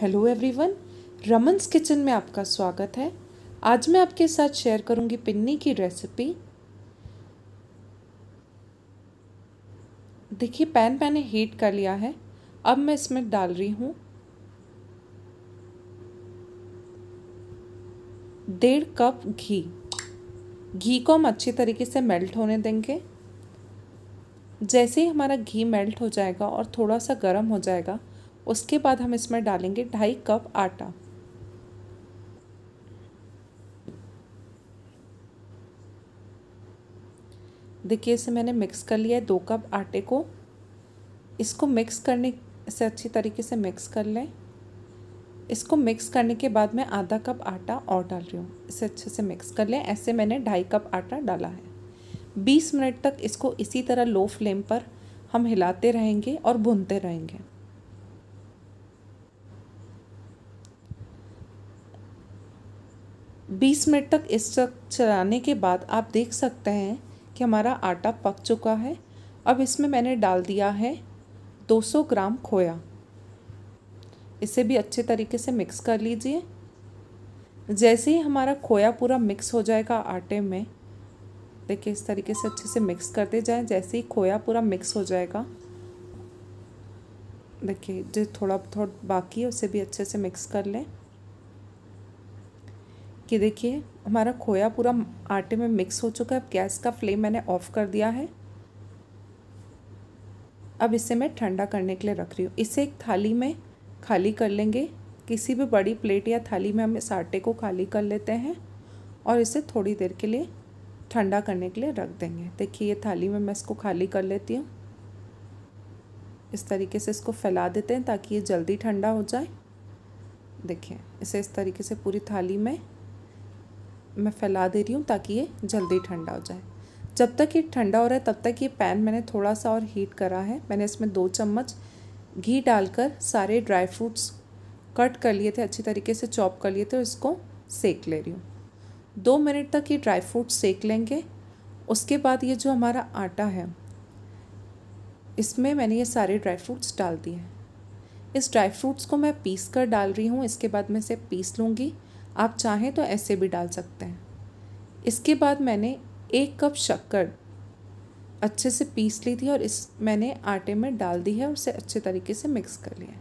hello everyone रमन्स kitchen में आपका स्वागत है आज मैं आपके साथ शेयर करूंगी पिन्नी की रेसिपी देखिए पैन मैंने हीट कर लिया है अब मैं इसमें डाल रही हूँ डेढ़ कप घी घी को हम अच्छी तरीके से मेल्ट होने देंगे जैसे ही हमारा घी मेल्ट हो जाएगा और थोड़ा सा गर्म हो जाएगा उसके बाद हम इसमें डालेंगे ढाई कप आटा देखिए इसे मैंने मिक्स कर लिया है दो कप आटे को इसको मिक्स करने से अच्छी तरीके से मिक्स कर लें इसको मिक्स करने के बाद मैं आधा कप आटा और डाल रही हूँ इसे अच्छे से मिक्स कर लें ऐसे मैंने ढाई कप आटा डाला है बीस मिनट तक इसको इसी तरह लो फ्लेम पर हम हिलाते रहेंगे और भूनते रहेंगे बीस मिनट तक इस तक चलाने के बाद आप देख सकते हैं कि हमारा आटा पक चुका है अब इसमें मैंने डाल दिया है 200 ग्राम खोया इसे भी अच्छे तरीके से मिक्स कर लीजिए जैसे ही हमारा खोया पूरा मिक्स हो जाएगा आटे में देखिए इस तरीके से अच्छे से मिक्स करते जाएं जैसे ही खोया पूरा मिक्स हो जाएगा देखिए जो थोड़ा थोड़ा बाकी है उसे भी अच्छे से मिक्स कर लें कि देखिए हमारा खोया पूरा आटे में मिक्स हो चुका है अब गैस का फ्लेम मैंने ऑफ़ कर दिया है अब इसे मैं ठंडा करने के लिए रख रही हूँ इसे एक थाली में खाली कर लेंगे किसी भी बड़ी प्लेट या थाली में हम इस आटे को खाली कर लेते हैं और इसे थोड़ी देर के लिए ठंडा करने के लिए रख देंगे देखिए ये थाली में मैं इसको खाली कर लेती हूँ इस तरीके से इसको फैला देते हैं ताकि ये जल्दी ठंडा हो जाए देखिए इसे इस तरीके से पूरी थाली में मैं फैला दे रही हूँ ताकि ये जल्दी ठंडा हो जाए जब तक ये ठंडा हो रहा है तब तक ये पैन मैंने थोड़ा सा और हीट करा है मैंने इसमें दो चम्मच घी डालकर सारे ड्राई फ्रूट्स कट कर लिए थे अच्छी तरीके से चॉप कर लिए थे और इसको सेक ले रही हूँ दो मिनट तक ये ड्राई फ्रूट सेक लेंगे उसके बाद ये जो हमारा आटा है इसमें मैंने ये सारे ड्राई फ्रूट्स डाल दिए हैं इस ड्राई फ्रूट्स को मैं पीस कर डाल रही हूँ इसके बाद मैं इसे पीस लूँगी आप चाहें तो ऐसे भी डाल सकते हैं इसके बाद मैंने एक कप शक्कर अच्छे से पीस ली थी और इस मैंने आटे में डाल दी है और उसे अच्छे तरीके से मिक्स कर लिया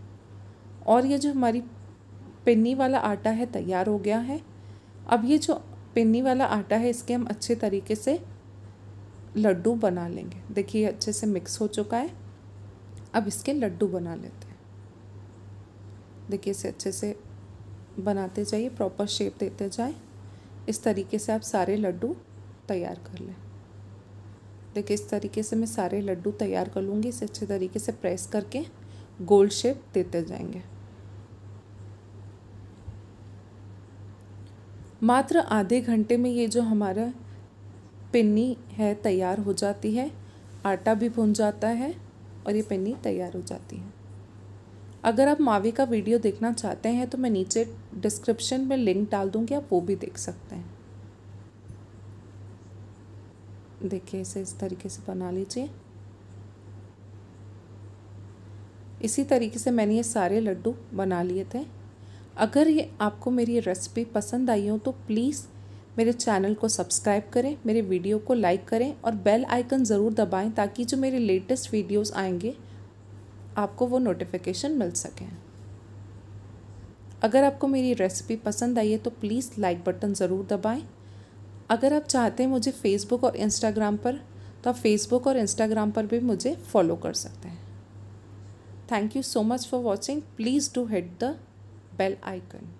और ये जो हमारी पिन्नी वाला आटा है तैयार हो गया है अब ये जो पिन्नी वाला आटा है इसके हम अच्छे तरीके से लड्डू बना लेंगे देखिए अच्छे से मिक्स हो चुका है अब इसके लड्डू बना लेते हैं देखिए इसे अच्छे से बनाते जाइए प्रॉपर शेप देते जाए इस तरीके से आप सारे लड्डू तैयार कर लें देखिए इस तरीके से मैं सारे लड्डू तैयार कर लूँगी इसे अच्छे तरीके से प्रेस करके गोल शेप देते जाएंगे मात्र आधे घंटे में ये जो हमारा पिन्नी है तैयार हो जाती है आटा भी भुन जाता है और ये पिन्नी तैयार हो जाती है अगर आप मावी का वीडियो देखना चाहते हैं तो मैं नीचे डिस्क्रिप्शन में लिंक डाल दूँगी आप वो भी देख सकते हैं देखिए इसे इस तरीके से बना लीजिए इसी तरीके से मैंने ये सारे लड्डू बना लिए थे अगर ये आपको मेरी रेसिपी पसंद आई हो तो प्लीज़ मेरे चैनल को सब्सक्राइब करें मेरे वीडियो को लाइक करें और बेल आइकन ज़रूर दबाएं ताकि जो मेरे लेटेस्ट वीडियोस आएंगे आपको वो नोटिफिकेशन मिल सकें अगर आपको मेरी रेसिपी पसंद आई है तो प्लीज़ लाइक बटन ज़रूर दबाएं अगर आप चाहते हैं मुझे फ़ेसबुक और इंस्टाग्राम पर तो आप फेसबुक और इंस्टाग्राम पर भी मुझे फॉलो कर सकते हैं thank you so much for watching please do hit the bell icon